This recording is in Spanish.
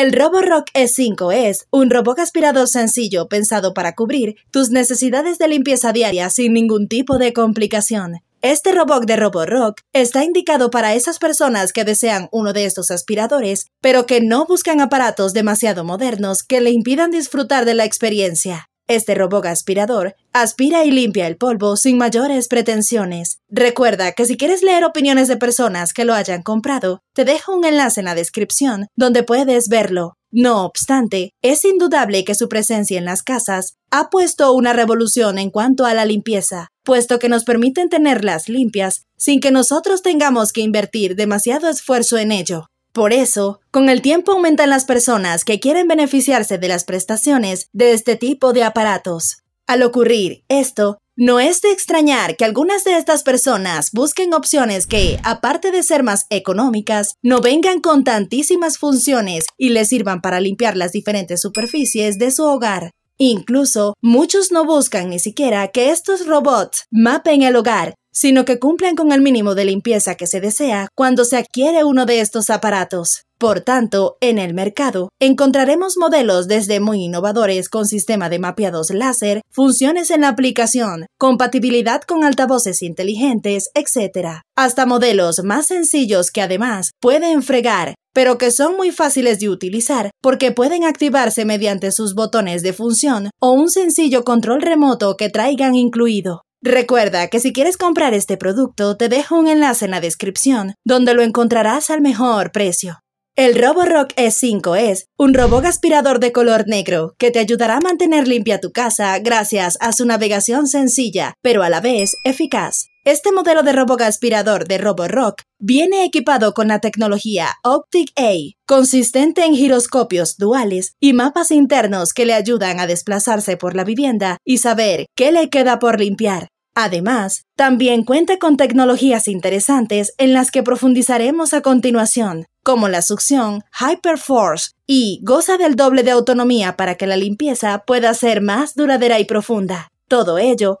El Roborock E5 es un robot aspirador sencillo pensado para cubrir tus necesidades de limpieza diaria sin ningún tipo de complicación. Este robot de Roborock está indicado para esas personas que desean uno de estos aspiradores, pero que no buscan aparatos demasiado modernos que le impidan disfrutar de la experiencia. Este robot aspirador aspira y limpia el polvo sin mayores pretensiones. Recuerda que si quieres leer opiniones de personas que lo hayan comprado, te dejo un enlace en la descripción donde puedes verlo. No obstante, es indudable que su presencia en las casas ha puesto una revolución en cuanto a la limpieza, puesto que nos permiten tenerlas limpias sin que nosotros tengamos que invertir demasiado esfuerzo en ello. Por eso, con el tiempo aumentan las personas que quieren beneficiarse de las prestaciones de este tipo de aparatos. Al ocurrir esto, no es de extrañar que algunas de estas personas busquen opciones que, aparte de ser más económicas, no vengan con tantísimas funciones y les sirvan para limpiar las diferentes superficies de su hogar. Incluso, muchos no buscan ni siquiera que estos robots mapen el hogar, sino que cumplen con el mínimo de limpieza que se desea cuando se adquiere uno de estos aparatos. Por tanto, en el mercado encontraremos modelos desde muy innovadores con sistema de mapeados láser, funciones en la aplicación, compatibilidad con altavoces inteligentes, etc., hasta modelos más sencillos que además pueden fregar, pero que son muy fáciles de utilizar porque pueden activarse mediante sus botones de función o un sencillo control remoto que traigan incluido. Recuerda que si quieres comprar este producto, te dejo un enlace en la descripción, donde lo encontrarás al mejor precio. El Roborock s e 5 es un robot aspirador de color negro que te ayudará a mantener limpia tu casa gracias a su navegación sencilla, pero a la vez eficaz. Este modelo de robot aspirador de Roborock viene equipado con la tecnología Optic A, consistente en giroscopios duales y mapas internos que le ayudan a desplazarse por la vivienda y saber qué le queda por limpiar. Además, también cuenta con tecnologías interesantes en las que profundizaremos a continuación, como la succión Hyperforce, y goza del doble de autonomía para que la limpieza pueda ser más duradera y profunda. Todo ello